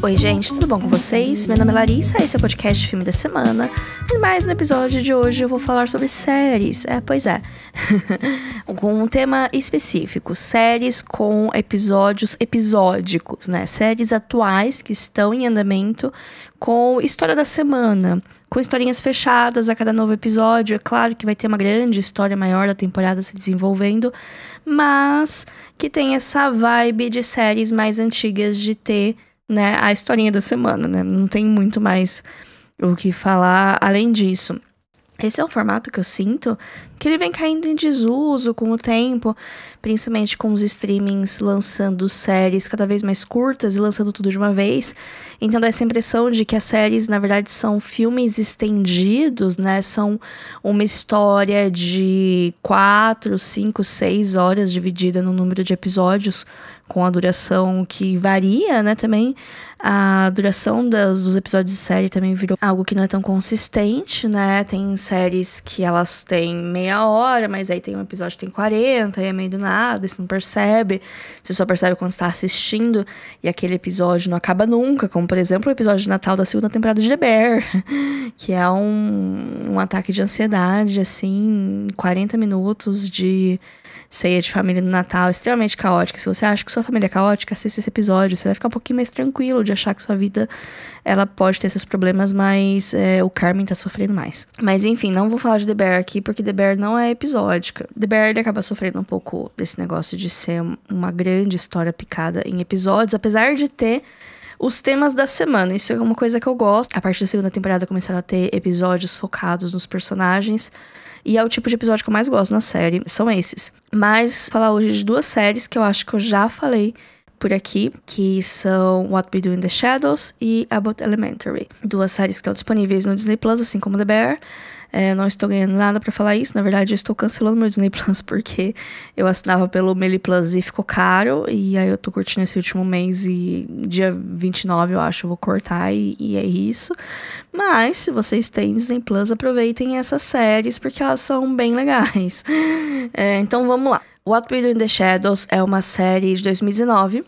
Oi, gente, tudo bom com vocês? Meu nome é Larissa, esse é o podcast Filme da Semana. E mais no episódio de hoje eu vou falar sobre séries. É, pois é. com um tema específico: séries com episódios episódicos, né? Séries atuais que estão em andamento com história da semana. Com historinhas fechadas a cada novo episódio. É claro que vai ter uma grande história maior da temporada se desenvolvendo, mas que tem essa vibe de séries mais antigas de ter né, a historinha da semana, né? Não tem muito mais o que falar além disso. Esse é um formato que eu sinto que ele vem caindo em desuso com o tempo, principalmente com os streamings lançando séries cada vez mais curtas e lançando tudo de uma vez. Então dá essa impressão de que as séries, na verdade, são filmes estendidos, né? São uma história de quatro, cinco, seis horas dividida no número de episódios, com a duração que varia, né? Também a duração das, dos episódios de série também virou algo que não é tão consistente, né? Tem séries que elas têm meia hora, mas aí tem um episódio que tem 40, aí é meio do nada, e você não percebe. Você só percebe quando está assistindo e aquele episódio não acaba nunca, como por exemplo o episódio de Natal da segunda temporada de The Bear, que é um, um ataque de ansiedade, assim, 40 minutos de ceia de família no Natal extremamente caótica. Se você acha que sua família é caótica, assista esse episódio. Você vai ficar um pouquinho mais tranquilo de achar que sua vida ela pode ter esses problemas, mas é, o Carmen tá sofrendo mais. Mas enfim, não vou falar de The Bear aqui, porque The Bear não é episódica. The Bear ele acaba sofrendo um pouco desse negócio de ser uma grande história picada em episódios, apesar de ter os temas da semana. Isso é uma coisa que eu gosto. A partir da segunda temporada começaram a ter episódios focados nos personagens. E é o tipo de episódio que eu mais gosto na série, são esses. Mas falar hoje de duas séries que eu acho que eu já falei por aqui, que são What We Do in the Shadows e About Elementary, duas séries que estão disponíveis no Disney Plus, assim como The Bear. É, não estou ganhando nada para falar isso, na verdade eu estou cancelando meu Disney Plus porque eu assinava pelo Meli Plus e ficou caro, e aí eu tô curtindo esse último mês e dia 29 eu acho eu vou cortar e, e é isso. Mas se vocês têm Disney Plus, aproveitem essas séries porque elas são bem legais. É, então vamos lá. What We Do in the Shadows é uma série de 2019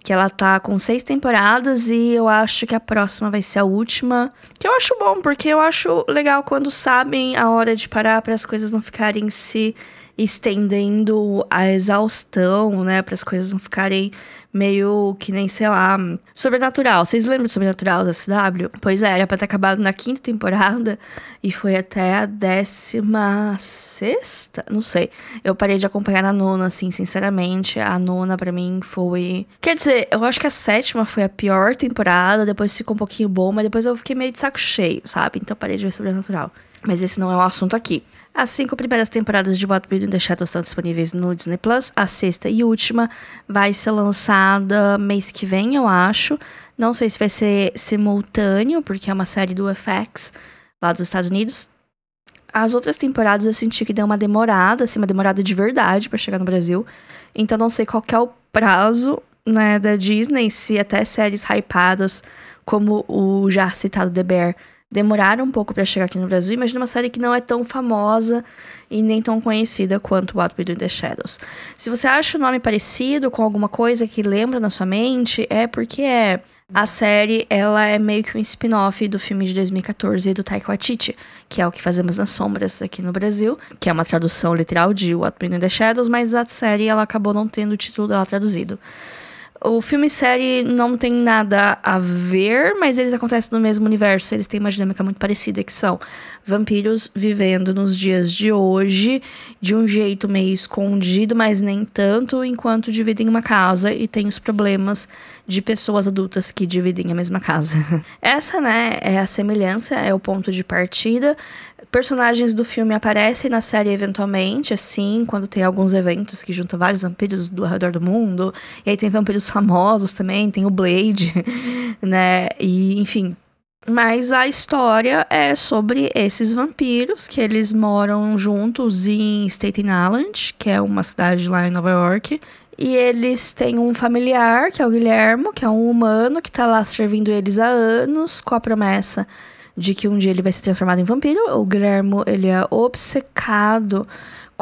que ela tá com seis temporadas e eu acho que a próxima vai ser a última. Que eu acho bom, porque eu acho legal quando sabem a hora de parar para as coisas não ficarem se estendendo a exaustão, né, para as coisas não ficarem meio que nem, sei lá, sobrenatural. Vocês lembram de Sobrenatural da CW? Pois é, era para ter acabado na quinta temporada e foi até a décima sexta, não sei. Eu parei de acompanhar a nona, assim, sinceramente, a nona para mim foi, quer dizer, eu acho que a sétima foi a pior temporada, depois ficou um pouquinho bom, mas depois eu fiquei meio de saco cheio, sabe? Então parei de ver Sobrenatural. Mas esse não é o um assunto aqui. As cinco primeiras temporadas de What We Do in the Shadows estão disponíveis no Disney Plus. A sexta e última vai ser lançada mês que vem, eu acho. Não sei se vai ser simultâneo, porque é uma série do FX lá dos Estados Unidos. As outras temporadas eu senti que deu uma demorada, assim, uma demorada de verdade para chegar no Brasil. Então não sei qual é o prazo, né, da Disney, se até séries hypadas como o já citado The Bear demoraram um pouco para chegar aqui no Brasil, mas uma série que não é tão famosa e nem tão conhecida quanto What We Do in the Shadows. Se você acha o nome parecido com alguma coisa que lembra na sua mente, é porque é. A série, ela é meio que um spin-off do filme de 2014 do Taika Waititi, que é o que fazemos nas sombras aqui no Brasil, que é uma tradução literal de What We Do in the Shadows, mas a série, ela acabou não tendo o título dela traduzido. O filme e série não tem nada a ver, mas eles acontecem no mesmo universo. Eles têm uma dinâmica muito parecida, que são vampiros vivendo nos dias de hoje, de um jeito meio escondido, mas nem tanto, enquanto dividem uma casa e têm os problemas de pessoas adultas que dividem a mesma casa. Essa, né, é a semelhança, é o ponto de partida. Personagens do filme aparecem na série eventualmente, assim, quando tem alguns eventos que juntam vários vampiros do redor do mundo. E aí tem vampiros famosos também, tem o Blade, né? E, enfim, mas a história é sobre esses vampiros que eles moram juntos em Staten Island, que é uma cidade lá em Nova York. E eles têm um familiar, que é o Guilhermo, que é um humano que tá lá servindo eles há anos, com a promessa de que um dia ele vai se transformar em vampiro. O Guilhermo, ele é obcecado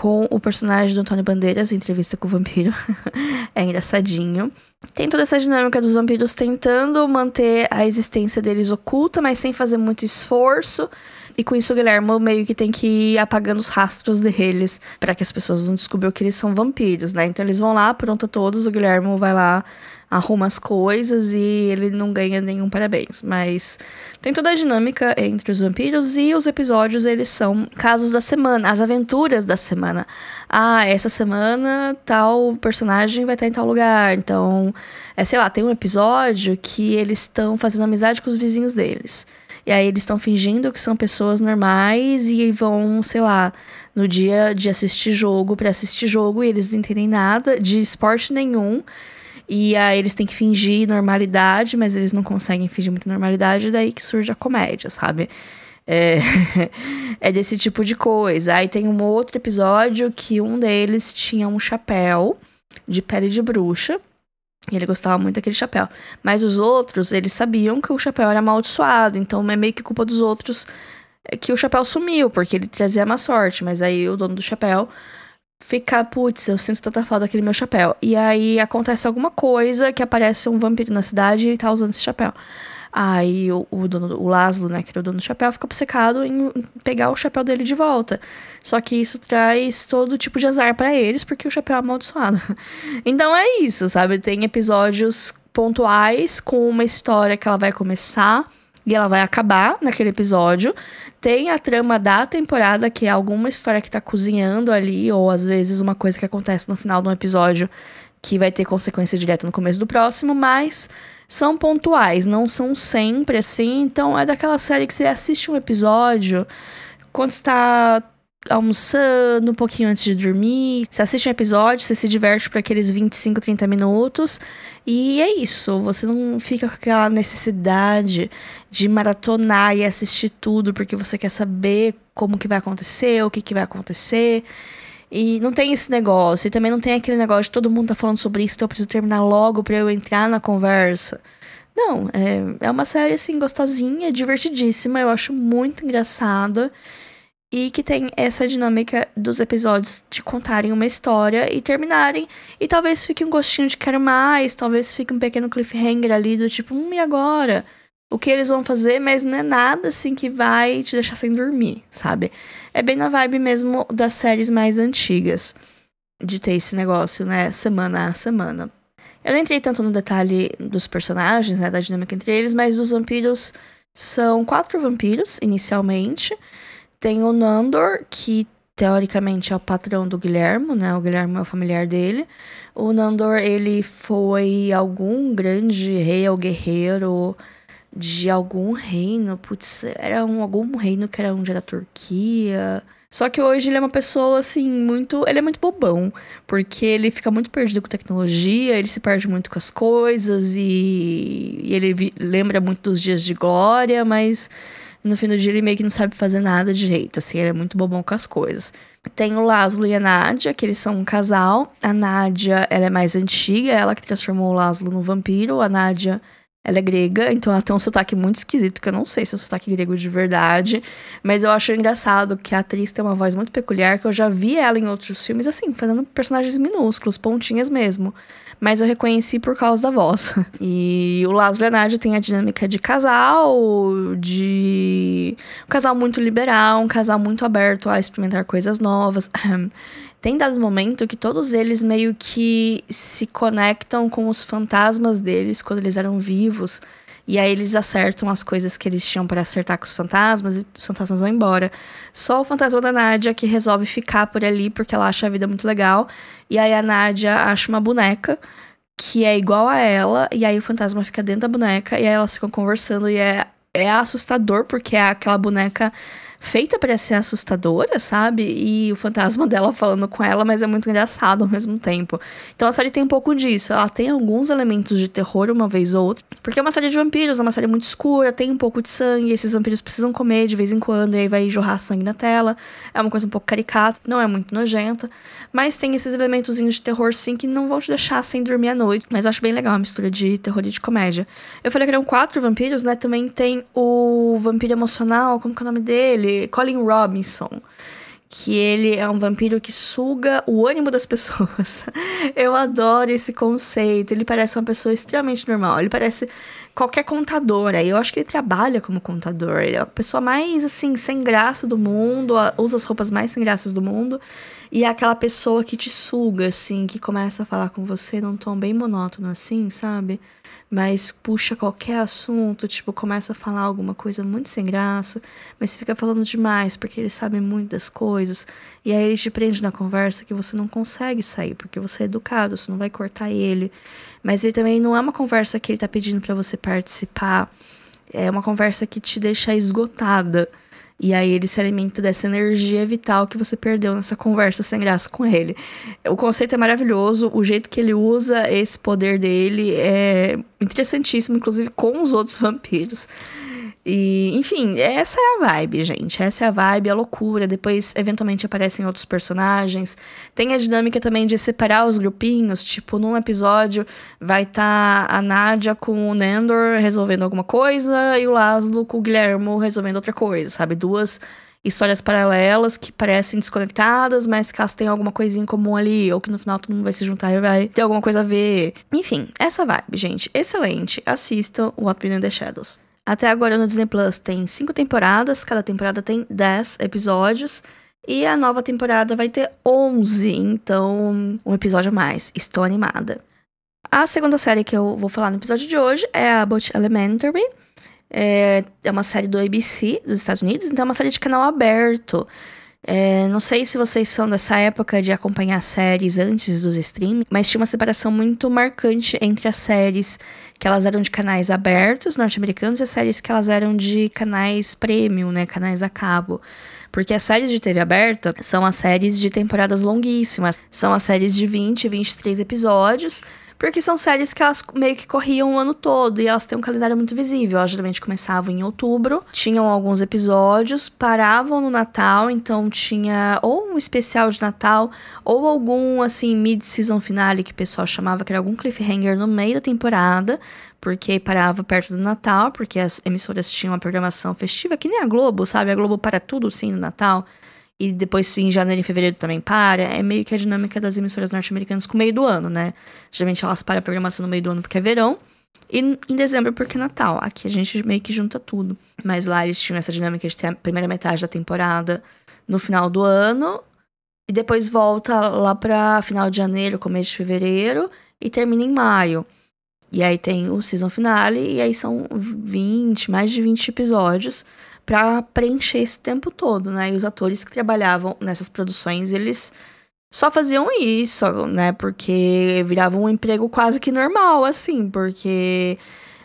com o personagem do Antônio Bandeiras, entrevista com o vampiro. é engraçadinho. Tem toda essa dinâmica dos vampiros tentando manter a existência deles oculta, mas sem fazer muito esforço. E com isso o Guilherme meio que tem que ir apagando os rastros deles para que as pessoas não descubram que eles são vampiros, né? Então eles vão lá, pronta todos, o Guilherme vai lá arruma as coisas e ele não ganha nenhum parabéns. Mas tem toda a dinâmica entre os vampiros e os episódios, eles são casos da semana, as aventuras da semana. Ah, essa semana tal personagem vai estar em tal lugar. Então, é, sei lá, tem um episódio que eles estão fazendo amizade com os vizinhos deles. E aí eles estão fingindo que são pessoas normais e vão, sei lá, no dia de assistir jogo para assistir jogo e eles não entendem nada de esporte nenhum. E aí eles têm que fingir normalidade, mas eles não conseguem fingir muita normalidade, daí que surge a comédia, sabe? É, é desse tipo de coisa. Aí tem um outro episódio que um deles tinha um chapéu de pele de bruxa. E ele gostava muito daquele chapéu. Mas os outros, eles sabiam que o chapéu era amaldiçoado. Então é meio que culpa dos outros é, que o chapéu sumiu, porque ele trazia má sorte. Mas aí o dono do chapéu ficar, putz, eu sinto tanta falta daquele meu chapéu. E aí acontece alguma coisa que aparece um vampiro na cidade e ele tá usando esse chapéu. Aí o, o dono, o Laszlo, né, que era o dono do chapéu, fica obcecado em pegar o chapéu dele de volta. Só que isso traz todo tipo de azar para eles, porque o chapéu é amaldiçoado. Então é isso, sabe? Tem episódios pontuais com uma história que ela vai começar e ela vai acabar naquele episódio. Tem a trama da temporada, que é alguma história que tá cozinhando ali, ou às vezes uma coisa que acontece no final de um episódio que vai ter consequência direta no começo do próximo, mas são pontuais, não são sempre assim. Então é daquela série que você assiste um episódio quando está almoçando, um pouquinho antes de dormir. Você assiste um episódio, você se diverte por aqueles 25, 30 minutos. E é isso. Você não fica com aquela necessidade de maratonar e assistir tudo porque você quer saber como que vai acontecer, o que que vai acontecer. E não tem esse negócio. E também não tem aquele negócio de todo mundo tá falando sobre isso, então eu preciso terminar logo para eu entrar na conversa. Não, é, é uma série assim gostosinha, divertidíssima, eu acho muito engraçada e que tem essa dinâmica dos episódios de contarem uma história e terminarem, e talvez fique um gostinho de quero mais, talvez fique um pequeno cliffhanger ali do tipo, hum, e agora? O que eles vão fazer, mas não é nada assim que vai te deixar sem dormir, sabe? É bem na vibe mesmo das séries mais antigas, de ter esse negócio, né, semana a semana. Eu não entrei tanto no detalhe dos personagens, né, da dinâmica entre eles, mas os vampiros são quatro vampiros, inicialmente, tem o Nandor, que teoricamente é o patrão do Guilhermo, né? O Guilhermo é o familiar dele. O Nandor, ele foi algum grande rei ou guerreiro de algum reino. Putz, era um, algum reino que era onde era a Turquia. Só que hoje ele é uma pessoa, assim, muito. Ele é muito bobão. Porque ele fica muito perdido com tecnologia, ele se perde muito com as coisas e, e ele vi... lembra muito dos dias de glória, mas no fim do dia ele meio que não sabe fazer nada de jeito, assim, ele é muito bobão com as coisas. Tem o Laszlo e a Nádia, que eles são um casal. A Nádia, ela é mais antiga, ela que transformou o Laszlo no vampiro. A Nádia ela é grega, então ela tem um sotaque muito esquisito, que eu não sei se é um sotaque grego de verdade. Mas eu acho engraçado que a atriz tem uma voz muito peculiar, que eu já vi ela em outros filmes, assim, fazendo personagens minúsculos, pontinhas mesmo. Mas eu reconheci por causa da voz. E o Lázaro Leonardo tem a dinâmica de casal, de. Um casal muito liberal, um casal muito aberto a experimentar coisas novas. tem dado momento que todos eles meio que se conectam com os fantasmas deles quando eles eram vivos. E aí eles acertam as coisas que eles tinham para acertar com os fantasmas e os fantasmas vão embora. Só o fantasma da Nádia que resolve ficar por ali porque ela acha a vida muito legal. E aí a Nádia acha uma boneca que é igual a ela e aí o fantasma fica dentro da boneca e aí elas ficam conversando e é é assustador porque é aquela boneca feita para ser assustadora, sabe? E o fantasma dela falando com ela, mas é muito engraçado ao mesmo tempo. Então a série tem um pouco disso. Ela tem alguns elementos de terror uma vez ou outra, porque é uma série de vampiros, é uma série muito escura, tem um pouco de sangue, esses vampiros precisam comer de vez em quando, e aí vai jorrar sangue na tela. É uma coisa um pouco caricata, não é muito nojenta, mas tem esses elementozinhos de terror sim que não vão te deixar sem dormir à noite. Mas eu acho bem legal a mistura de terror e de comédia. Eu falei que eram quatro vampiros, né? Também tem o vampiro emocional, como que é o nome dele? de Colin Robinson que ele é um vampiro que suga o ânimo das pessoas. Eu adoro esse conceito. Ele parece uma pessoa extremamente normal. Ele parece qualquer contador. Aí eu acho que ele trabalha como contador. Ele é a pessoa mais, assim, sem graça do mundo, usa as roupas mais sem graças do mundo. E é aquela pessoa que te suga, assim, que começa a falar com você num tom bem monótono, assim, sabe? Mas puxa qualquer assunto, tipo, começa a falar alguma coisa muito sem graça, mas fica falando demais, porque ele sabe muitas coisas. E aí ele te prende na conversa que você não consegue sair, porque você é educado, você não vai cortar ele. Mas ele também não é uma conversa que ele tá pedindo para você participar. É uma conversa que te deixa esgotada. E aí ele se alimenta dessa energia vital que você perdeu nessa conversa sem graça com ele. O conceito é maravilhoso, o jeito que ele usa esse poder dele é interessantíssimo, inclusive com os outros vampiros. E, enfim, essa é a vibe, gente. Essa é a vibe, a loucura. Depois, eventualmente, aparecem outros personagens. Tem a dinâmica também de separar os grupinhos. Tipo, num episódio vai estar tá a Nádia com o Nandor resolvendo alguma coisa e o Laszlo com o Guilhermo resolvendo outra coisa, sabe? Duas histórias paralelas que parecem desconectadas, mas que elas têm alguma coisinha em comum ali, ou que no final todo mundo vai se juntar e vai ter alguma coisa a ver. Enfim, essa vibe, gente. Excelente. Assistam What We Do in the Shadows. Até agora no Disney Plus tem cinco temporadas, cada temporada tem 10 episódios. E a nova temporada vai ter 11, então um episódio a mais. Estou animada. A segunda série que eu vou falar no episódio de hoje é a Abbott Elementary. É, é uma série do ABC dos Estados Unidos, então é uma série de canal aberto. É, não sei se vocês são dessa época de acompanhar séries antes dos streams, mas tinha uma separação muito marcante entre as séries que elas eram de canais abertos norte-americanos e as séries que elas eram de canais premium, né, canais a cabo. Porque as séries de TV aberta são as séries de temporadas longuíssimas, são as séries de 20, 23 episódios, porque são séries que elas meio que corriam o ano todo e elas têm um calendário muito visível. Elas geralmente começavam em outubro, tinham alguns episódios, paravam no Natal, então tinha ou um especial de Natal, ou algum, assim, mid-season finale que o pessoal chamava, que era algum cliffhanger no meio da temporada, porque parava perto do Natal, porque as emissoras tinham uma programação festiva, que nem a Globo, sabe? A Globo para tudo, sim, no Natal e depois em janeiro e fevereiro também para. É meio que a dinâmica das emissoras norte-americanas com o meio do ano, né? Geralmente elas param a programação no meio do ano porque é verão. E em dezembro, porque é Natal. Aqui a gente meio que junta tudo. Mas lá eles tinham essa dinâmica de ter a primeira metade da temporada no final do ano. E depois volta lá pra final de janeiro, começo de fevereiro. E termina em maio. E aí tem o season finale. E aí são 20, mais de 20 episódios para preencher esse tempo todo, né? E os atores que trabalhavam nessas produções, eles só faziam isso, né? Porque virava um emprego quase que normal, assim, porque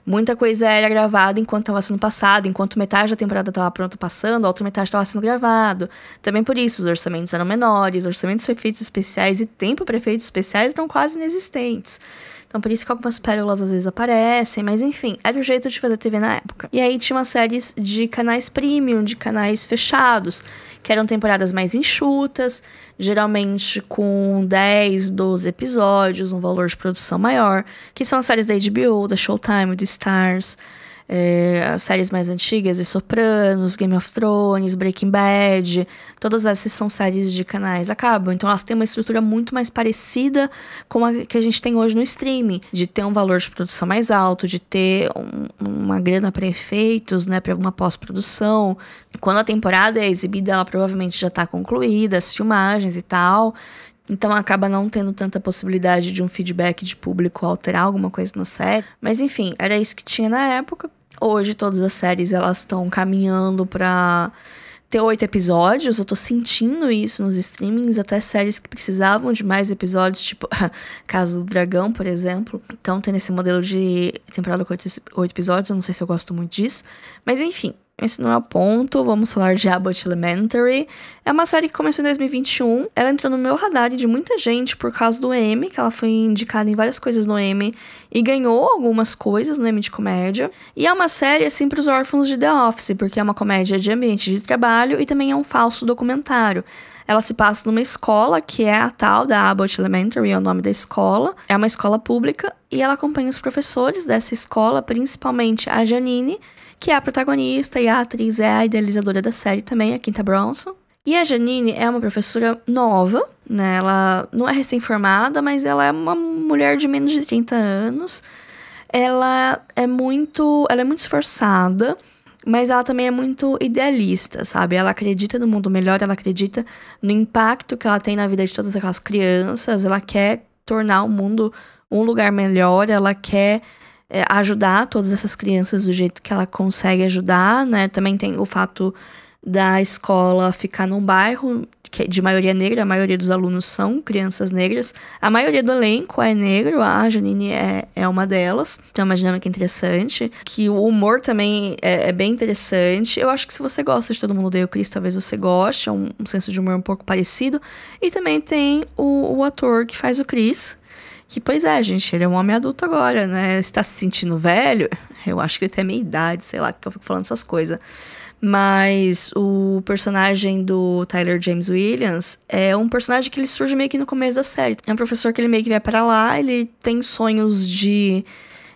muita coisa era gravada enquanto estava sendo passada, enquanto metade da temporada estava pronta passando, a outra metade estava sendo gravado. Também por isso, os orçamentos eram menores, orçamentos para efeitos especiais e tempo para efeitos especiais eram quase inexistentes. Então por isso que algumas pérolas às vezes aparecem, mas enfim, era o jeito de fazer TV na época. E aí tinha umas séries de canais premium, de canais fechados, que eram temporadas mais enxutas, geralmente com 10, 12 episódios, um valor de produção maior, que são as séries da HBO, da Showtime, do Stars é, as séries mais antigas, e Sopranos, Game of Thrones, Breaking Bad, todas essas são séries de canais a cabo. Então elas têm uma estrutura muito mais parecida com a que a gente tem hoje no streaming, de ter um valor de produção mais alto, de ter um, uma grana para efeitos, né, para alguma pós-produção. Quando a temporada é exibida, ela provavelmente já está concluída, as filmagens e tal. Então acaba não tendo tanta possibilidade de um feedback de público alterar alguma coisa na série. Mas enfim, era isso que tinha na época. Hoje todas as séries elas estão caminhando para ter oito episódios. Eu tô sentindo isso nos streamings, até séries que precisavam de mais episódios, tipo Caso do Dragão, por exemplo. Então tem esse modelo de temporada com oito episódios. Eu não sei se eu gosto muito disso. Mas enfim, esse não é o ponto, vamos falar de Abbott Elementary. É uma série que começou em 2021, ela entrou no meu radar de muita gente por causa do M, que ela foi indicada em várias coisas no M e ganhou algumas coisas no M de comédia. E é uma série assim para os órfãos de The Office, porque é uma comédia de ambiente de trabalho e também é um falso documentário. Ela se passa numa escola que é a tal da Abbott Elementary, é o nome da escola. É uma escola pública e ela acompanha os professores dessa escola, principalmente a Janine, que é a protagonista e a atriz é a idealizadora da série também, a Quinta Bronson. E a Janine é uma professora nova, né? Ela não é recém-formada, mas ela é uma mulher de menos de 30 anos. Ela é muito, ela é muito esforçada mas ela também é muito idealista, sabe? Ela acredita no mundo melhor, ela acredita no impacto que ela tem na vida de todas aquelas crianças, ela quer tornar o mundo um lugar melhor, ela quer é, ajudar todas essas crianças do jeito que ela consegue ajudar, né? Também tem o fato da escola ficar num bairro que é de maioria negra, a maioria dos alunos são crianças negras. A maioria do elenco é negro, a Janine é, é uma delas. Então é uma dinâmica interessante. Que o humor também é, é bem interessante. Eu acho que se você gosta de Todo Mundo deu o Chris, talvez você goste. É um, um, senso de humor um pouco parecido. E também tem o, o ator que faz o Chris. Que, pois é, gente, ele é um homem adulto agora, né? Está se sentindo velho? Eu acho que ele tem a minha idade, sei lá, que eu fico falando essas coisas. Mas o personagem do Tyler James Williams é um personagem que ele surge meio que no começo da série. É um professor que ele meio que vai para lá, ele tem sonhos de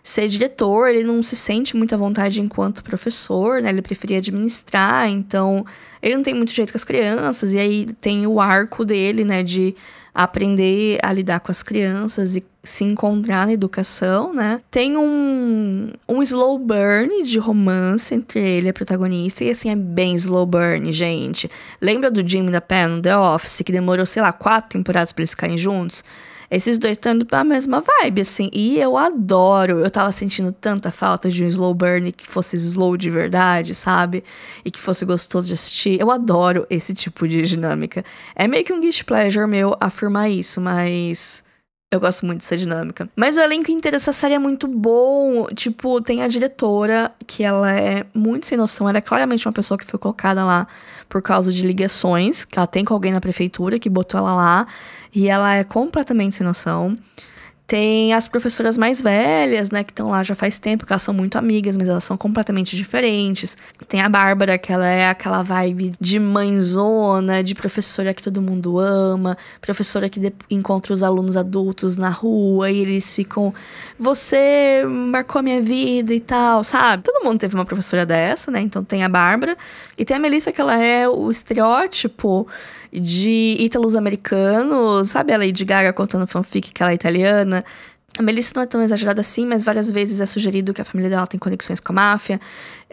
ser diretor, ele não se sente muito à vontade enquanto professor, né? Ele preferia administrar, então ele não tem muito jeito com as crianças, e aí tem o arco dele, né, de aprender a lidar com as crianças e se encontrar na educação, né? Tem um, um slow burn de romance entre ele e a protagonista, e assim, é bem slow burn, gente. Lembra do Jimmy da Penn no The Office, que demorou, sei lá, quatro temporadas para eles ficarem juntos? Esses dois estão indo pra mesma vibe, assim. E eu adoro. Eu tava sentindo tanta falta de um slow burn que fosse slow de verdade, sabe? E que fosse gostoso de assistir. Eu adoro esse tipo de dinâmica. É meio que um guilty pleasure meu afirmar isso, mas eu gosto muito dessa dinâmica. Mas o elenco inteiro dessa série é muito bom. Tipo, tem a diretora, que ela é muito sem noção. Ela é claramente uma pessoa que foi colocada lá por causa de ligações que ela tem com alguém na prefeitura que botou ela lá. E ela é completamente sem noção. Tem as professoras mais velhas, né, que estão lá já faz tempo, que elas são muito amigas, mas elas são completamente diferentes. Tem a Bárbara, que ela é aquela vibe de mãezona, de professora que todo mundo ama, professora que encontra os alunos adultos na rua e eles ficam, você marcou minha vida e tal, sabe? Todo mundo teve uma professora dessa, né? Então tem a Bárbara e tem a Melissa, que ela é o estereótipo de ítalos americanos, sabe a Lady Gaga contando fanfic que ela é italiana? A Melissa não é tão exagerada assim, mas várias vezes é sugerido que a família dela tem conexões com a máfia.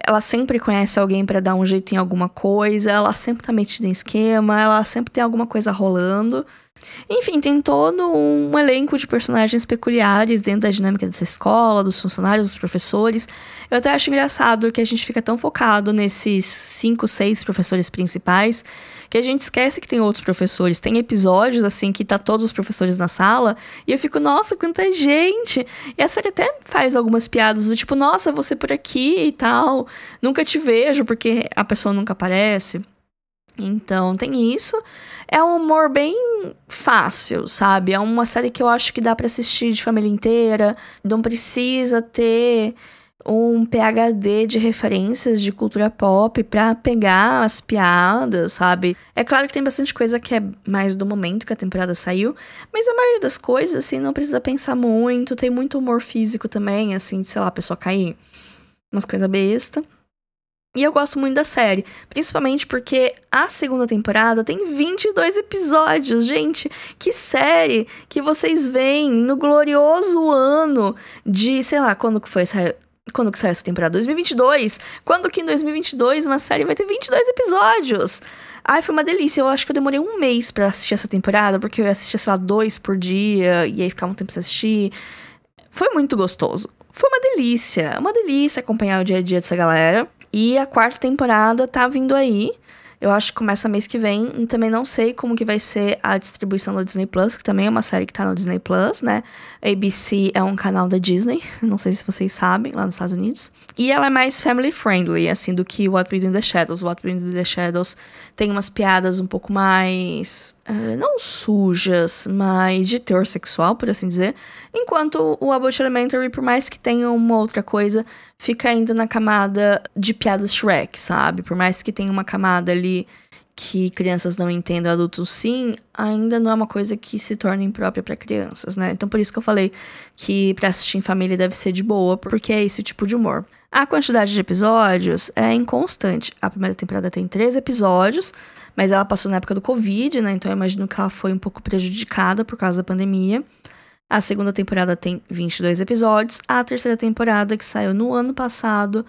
Ela sempre conhece alguém para dar um jeito em alguma coisa, ela sempre tá metida em esquema, ela sempre tem alguma coisa rolando. Enfim, tem todo um elenco de personagens peculiares dentro da dinâmica dessa escola, dos funcionários, dos professores. Eu até acho engraçado que a gente fica tão focado nesses cinco, seis professores principais que a gente esquece que tem outros professores. Tem episódios, assim, que tá todos os professores na sala, e eu fico, nossa, quanta gente! E a série até faz algumas piadas do tipo, nossa, você por aqui e tal, nunca te vejo, porque a pessoa nunca aparece. Então, tem isso. É um humor bem fácil, sabe? É uma série que eu acho que dá para assistir de família inteira. Não precisa ter um PhD de referências de cultura pop para pegar as piadas, sabe? É claro que tem bastante coisa que é mais do momento que a temporada saiu, mas a maioria das coisas, assim, não precisa pensar muito, tem muito humor físico também, assim, de, sei lá, a pessoa cair, umas coisas besta. E eu gosto muito da série, principalmente porque a segunda temporada tem 22 episódios, gente. Que série que vocês veem no glorioso ano de, sei lá, quando que foi essa quando que sai essa temporada? 2022! Quando que em 2022 uma série vai ter 22 episódios? Ai, foi uma delícia. Eu acho que eu demorei um mês para assistir essa temporada, porque eu assistia, sei lá, dois por dia, e aí ficava um tempo sem assistir. Foi muito gostoso. Foi uma delícia. Uma delícia acompanhar o dia a dia dessa galera. E a quarta temporada tá vindo aí. Eu acho que começa mês que vem. E também não sei como que vai ser a distribuição da Disney Plus, que também é uma série que tá no Disney Plus, né? ABC é um canal da Disney, não sei se vocês sabem, lá nos Estados Unidos. E ela é mais family friendly, assim, do que What We Do in the Shadows. What We Do in the Shadows tem umas piadas um pouco mais. Uh, não sujas, mas de teor sexual, por assim dizer. Enquanto o About Elementary, por mais que tenha uma outra coisa, fica ainda na camada de piadas Shrek, sabe? Por mais que tenha uma camada ali que crianças não entendam, adultos sim, ainda não é uma coisa que se torna imprópria para crianças, né? Então por isso que eu falei que para assistir em família deve ser de boa, porque é esse tipo de humor. A quantidade de episódios é inconstante. A primeira temporada tem três episódios, mas ela passou na época do Covid, né? Então eu imagino que ela foi um pouco prejudicada por causa da pandemia. A segunda temporada tem 22 episódios. A terceira temporada, que saiu no ano passado,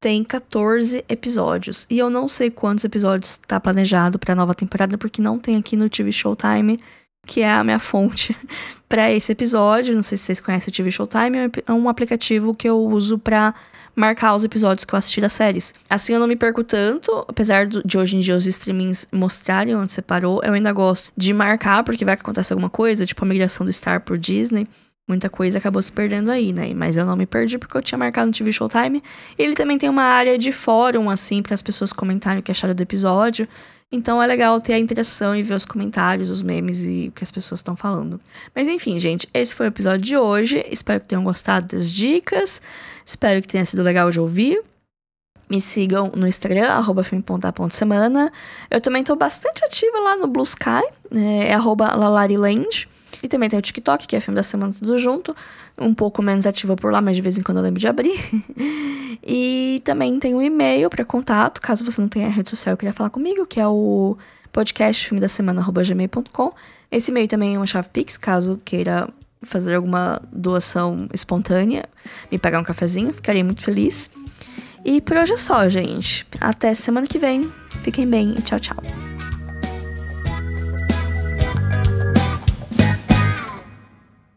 tem 14 episódios. E eu não sei quantos episódios tá planejado pra nova temporada, porque não tem aqui no TV Showtime, que é a minha fonte para esse episódio. Não sei se vocês conhecem o TV Showtime, é, é um aplicativo que eu uso pra marcar os episódios que eu assisti das séries. Assim eu não me perco tanto, apesar de hoje em dia os streamings mostrarem onde você parou, eu ainda gosto de marcar, porque vai que acontece alguma coisa, tipo a migração do Star pro Disney. Muita coisa acabou se perdendo aí, né? Mas eu não me perdi porque eu tinha marcado no TV Showtime. Ele também tem uma área de fórum, assim, para as pessoas comentarem o que acharam do episódio. Então é legal ter a interação e ver os comentários, os memes e o que as pessoas estão falando. Mas enfim, gente, esse foi o episódio de hoje. Espero que tenham gostado das dicas. Espero que tenha sido legal de ouvir. Me sigam no Instagram, arroba Eu também estou bastante ativa lá no Blue Sky, né? é arroba lalariland. E também tem o TikTok, que é filme da semana tudo junto. Um pouco menos ativa por lá, mas de vez em quando eu lembro de abrir. e também tem um e-mail para contato, caso você não tenha rede social e queira falar comigo, que é o podcast filme da semana Esse e-mail também é uma chave Pix, caso queira fazer alguma doação espontânea, me pagar um cafezinho, ficaria muito feliz. E por hoje é só, gente. Até semana que vem. Fiquem bem e tchau, tchau.